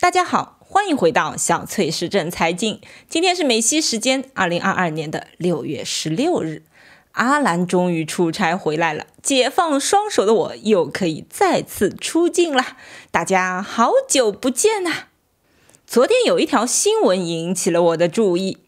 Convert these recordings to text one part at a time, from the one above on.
大家好，欢迎回到小翠时政财经。今天是美西时间二零二二年的六月十六日，阿兰终于出差回来了，解放双手的我又可以再次出镜了。大家好久不见呐！昨天有一条新闻引起了我的注意。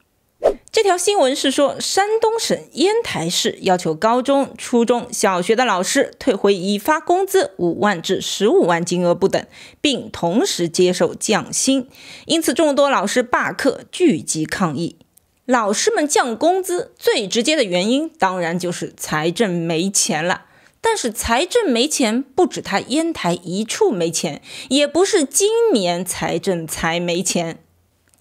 这条新闻是说，山东省烟台市要求高中、初中小学的老师退回已发工资五万至十五万金额不等，并同时接受降薪。因此，众多老师罢课聚集抗议。老师们降工资最直接的原因，当然就是财政没钱了。但是，财政没钱不止他烟台一处没钱，也不是今年财政才没钱。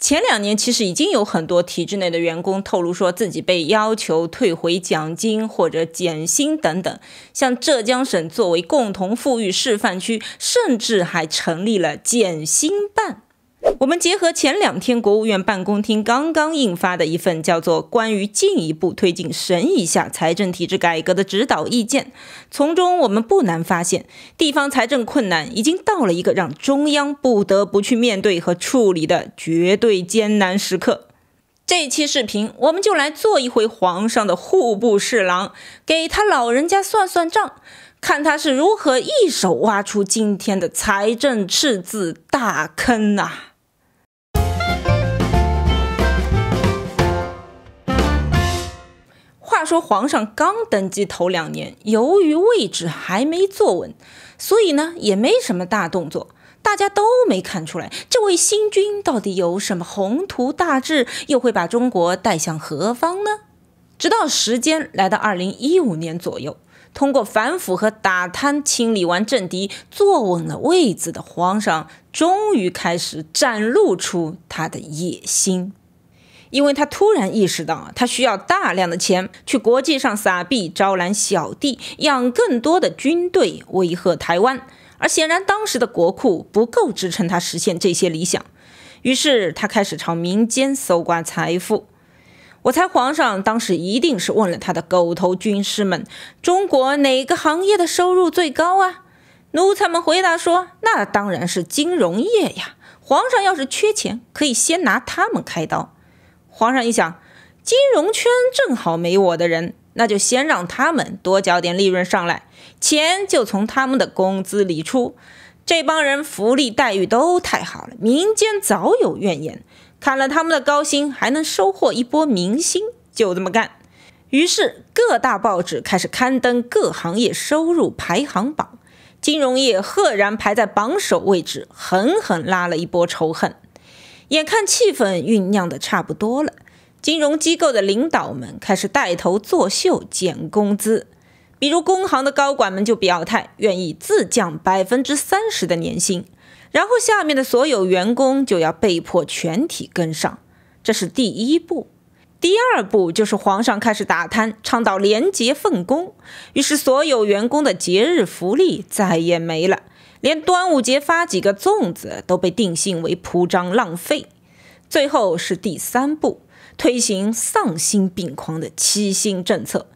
前两年，其实已经有很多体制内的员工透露，说自己被要求退回奖金或者减薪等等。像浙江省作为共同富裕示范区，甚至还成立了减薪办。我们结合前两天国务院办公厅刚刚印发的一份叫做《关于进一步推进省以下财政体制改革的指导意见》，从中我们不难发现，地方财政困难已经到了一个让中央不得不去面对和处理的绝对艰难时刻。这期视频我们就来做一回皇上的户部侍郎，给他老人家算算账，看他是如何一手挖出今天的财政赤字大坑啊！话说皇上刚登基头两年，由于位置还没坐稳，所以呢也没什么大动作，大家都没看出来这位新君到底有什么宏图大志，又会把中国带向何方呢？直到时间来到2015年左右，通过反腐和打贪，清理完政敌，坐稳了位子的皇上，终于开始展露出他的野心。因为他突然意识到，他需要大量的钱去国际上撒币、招揽小弟、养更多的军队、威吓台湾，而显然当时的国库不够支撑他实现这些理想，于是他开始朝民间搜刮财富。我猜皇上当时一定是问了他的狗头军师们：“中国哪个行业的收入最高啊？”奴才们回答说：“那当然是金融业呀！皇上要是缺钱，可以先拿他们开刀。”皇上一想，金融圈正好没我的人，那就先让他们多交点利润上来，钱就从他们的工资里出。这帮人福利待遇都太好了，民间早有怨言。砍了他们的高薪，还能收获一波民心，就这么干。于是各大报纸开始刊登各行业收入排行榜，金融业赫然排在榜首位置，狠狠拉了一波仇恨。眼看气氛酝酿的差不多了，金融机构的领导们开始带头作秀减工资。比如工行的高管们就表态愿意自降百分之三十的年薪，然后下面的所有员工就要被迫全体跟上。这是第一步。第二步就是皇上开始打贪，倡导廉洁奉公，于是所有员工的节日福利再也没了。连端午节发几个粽子都被定性为铺张浪费，最后是第三步，推行丧心病狂的七星政策。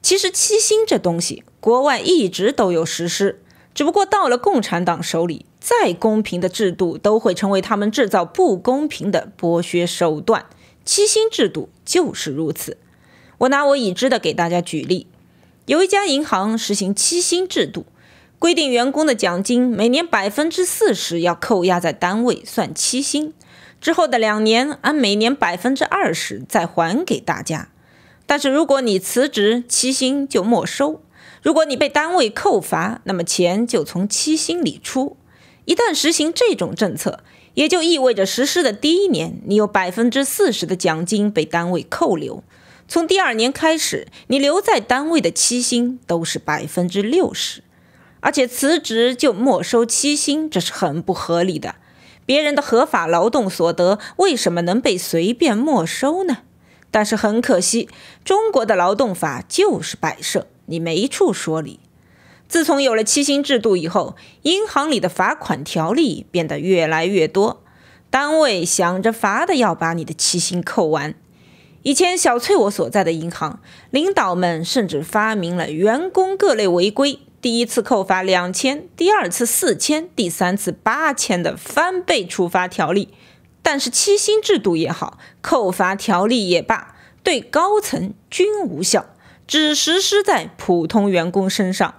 其实七星这东西，国外一直都有实施，只不过到了共产党手里，再公平的制度都会成为他们制造不公平的剥削手段。七星制度就是如此。我拿我已知的给大家举例，有一家银行实行七星制度。规定员工的奖金每年百分之四十要扣押在单位算七薪，之后的两年按每年百分之二十再还给大家。但是如果你辞职，七薪就没收；如果你被单位扣罚，那么钱就从七薪里出。一旦实行这种政策，也就意味着实施的第一年，你有百分之四十的奖金被单位扣留；从第二年开始，你留在单位的七薪都是百分之六十。而且辞职就没收七薪，这是很不合理的。别人的合法劳动所得，为什么能被随便没收呢？但是很可惜，中国的劳动法就是摆设，你没处说理。自从有了七星制度以后，银行里的罚款条例变得越来越多，单位想着罚的要把你的七星扣完。以前小翠我所在的银行领导们甚至发明了员工各类违规。第一次扣罚两千，第二次四千，第三次八千的翻倍处罚条例，但是七星制度也好，扣罚条例也罢，对高层均无效，只实施在普通员工身上。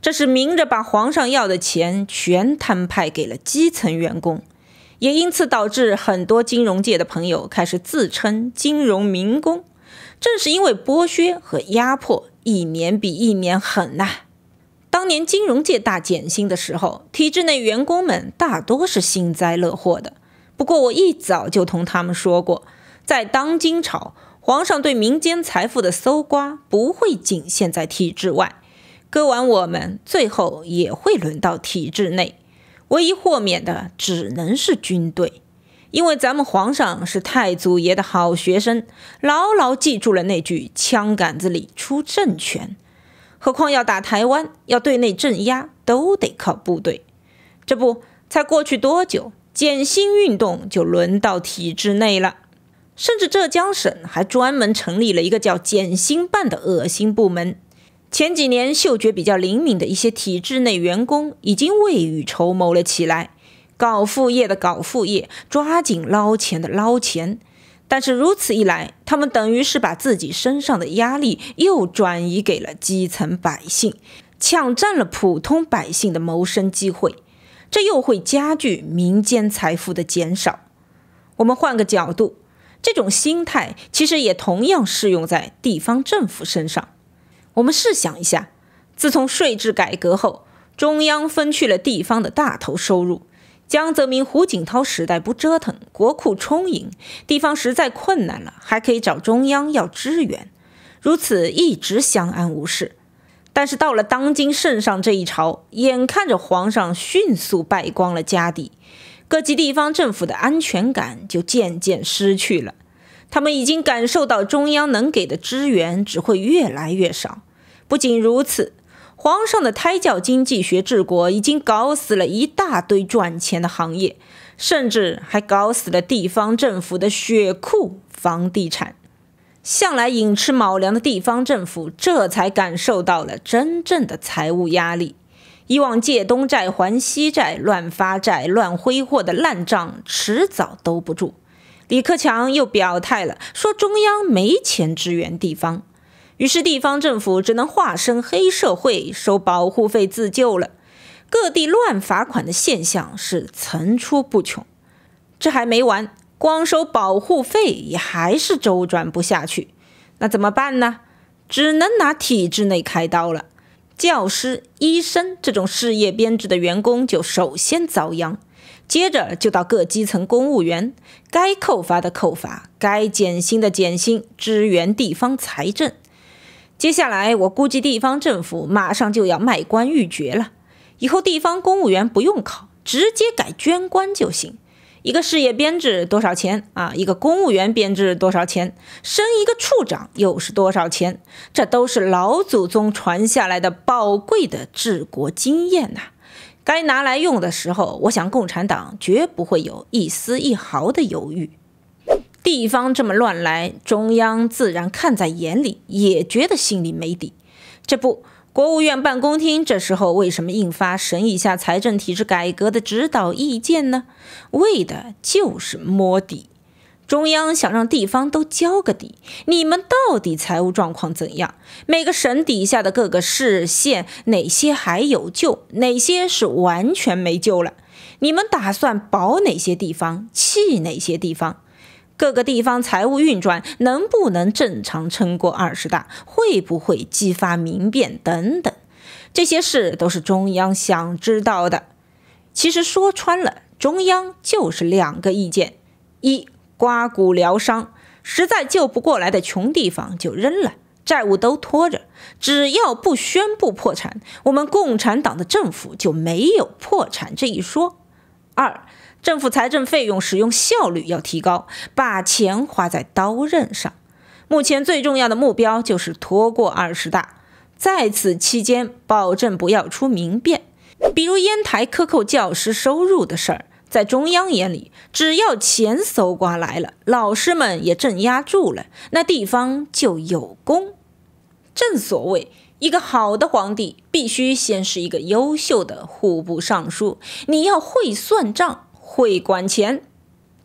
这是明着把皇上要的钱全摊派给了基层员工，也因此导致很多金融界的朋友开始自称“金融民工”。正是因为剥削和压迫，一年比一年狠呐。当年金融界大减薪的时候，体制内员工们大多是幸灾乐祸的。不过我一早就同他们说过，在当今朝，皇上对民间财富的搜刮不会仅限在体制外，割完我们，最后也会轮到体制内。唯一豁免的只能是军队，因为咱们皇上是太祖爷的好学生，牢牢记住了那句“枪杆子里出政权”。何况要打台湾，要对内镇压，都得靠部队。这不才过去多久，减薪运动就轮到体制内了，甚至浙江省还专门成立了一个叫“减薪办”的恶心部门。前几年嗅觉比较灵敏的一些体制内员工，已经未雨绸缪了起来，搞副业的搞副业，抓紧捞钱的捞钱。但是如此一来，他们等于是把自己身上的压力又转移给了基层百姓，抢占了普通百姓的谋生机会，这又会加剧民间财富的减少。我们换个角度，这种心态其实也同样适用在地方政府身上。我们试想一下，自从税制改革后，中央分去了地方的大头收入。江泽民、胡锦涛时代不折腾，国库充盈，地方实在困难了，还可以找中央要支援，如此一直相安无事。但是到了当今圣上这一朝，眼看着皇上迅速败光了家底，各级地方政府的安全感就渐渐失去了。他们已经感受到中央能给的支援只会越来越少。不仅如此。皇上的胎教经济学治国，已经搞死了一大堆赚钱的行业，甚至还搞死了地方政府的血库房地产。向来寅吃卯粮的地方政府，这才感受到了真正的财务压力。以往借东债还西债、乱发债、乱挥霍的烂账，迟早兜不住。李克强又表态了，说中央没钱支援地方。于是地方政府只能化身黑社会收保护费自救了。各地乱罚款的现象是层出不穷。这还没完，光收保护费也还是周转不下去。那怎么办呢？只能拿体制内开刀了。教师、医生这种事业编制的员工就首先遭殃，接着就到各基层公务员，该扣罚的扣罚，该减薪的减薪，支援地方财政。接下来，我估计地方政府马上就要卖官鬻爵了。以后地方公务员不用考，直接改捐官就行。一个事业编制多少钱啊？一个公务员编制多少钱？升一个处长又是多少钱？这都是老祖宗传下来的宝贵的治国经验呐。该拿来用的时候，我想共产党绝不会有一丝一毫的犹豫。地方这么乱来，中央自然看在眼里，也觉得心里没底。这不，国务院办公厅这时候为什么印发《省以下财政体制改革的指导意见》呢？为的就是摸底。中央想让地方都交个底：你们到底财务状况怎样？每个省底下的各个市县，哪些还有救，哪些是完全没救了？你们打算保哪些地方，弃哪些地方？各个地方财务运转能不能正常撑过二十大？会不会激发民变？等等，这些事都是中央想知道的。其实说穿了，中央就是两个意见：一，刮骨疗伤，实在救不过来的穷地方就扔了，债务都拖着，只要不宣布破产，我们共产党的政府就没有破产这一说；二。政府财政费用使用效率要提高，把钱花在刀刃上。目前最重要的目标就是拖过二十大，在此期间保证不要出民变，比如烟台克扣教师收入的事儿，在中央眼里，只要钱搜刮来了，老师们也镇压住了，那地方就有功。正所谓，一个好的皇帝必须先是一个优秀的户部尚书，你要会算账。会管钱，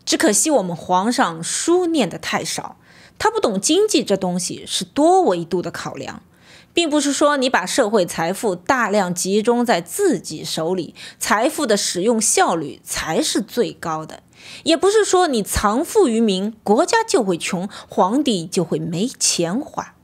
只可惜我们皇上书念的太少，他不懂经济这东西是多维度的考量，并不是说你把社会财富大量集中在自己手里，财富的使用效率才是最高的；也不是说你藏富于民，国家就会穷，皇帝就会没钱花。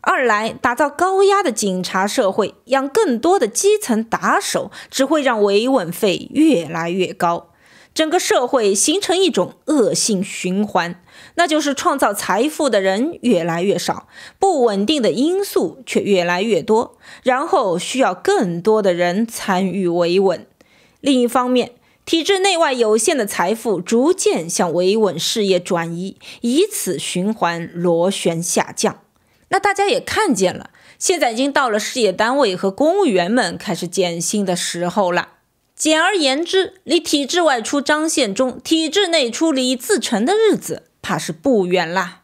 二来，打造高压的警察社会，让更多的基层打手，只会让维稳费越来越高。整个社会形成一种恶性循环，那就是创造财富的人越来越少，不稳定的因素却越来越多，然后需要更多的人参与维稳。另一方面，体制内外有限的财富逐渐向维稳事业转移，以此循环螺旋下降。那大家也看见了，现在已经到了事业单位和公务员们开始减薪的时候了。简而言之，离体制外出张献忠，体制内出李自成的日子，怕是不远啦。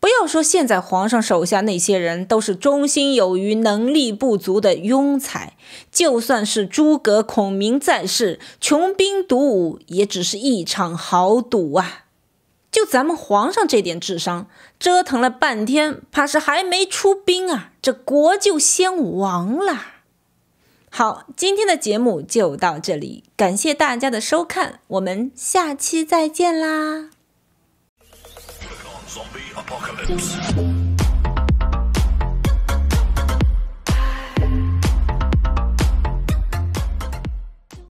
不要说现在皇上手下那些人都是忠心有余、能力不足的庸才，就算是诸葛孔明在世，穷兵黩武也只是一场豪赌啊。就咱们皇上这点智商，折腾了半天，怕是还没出兵啊，这国就先亡了。好，今天的节目就到这里，感谢大家的收看，我们下期再见啦。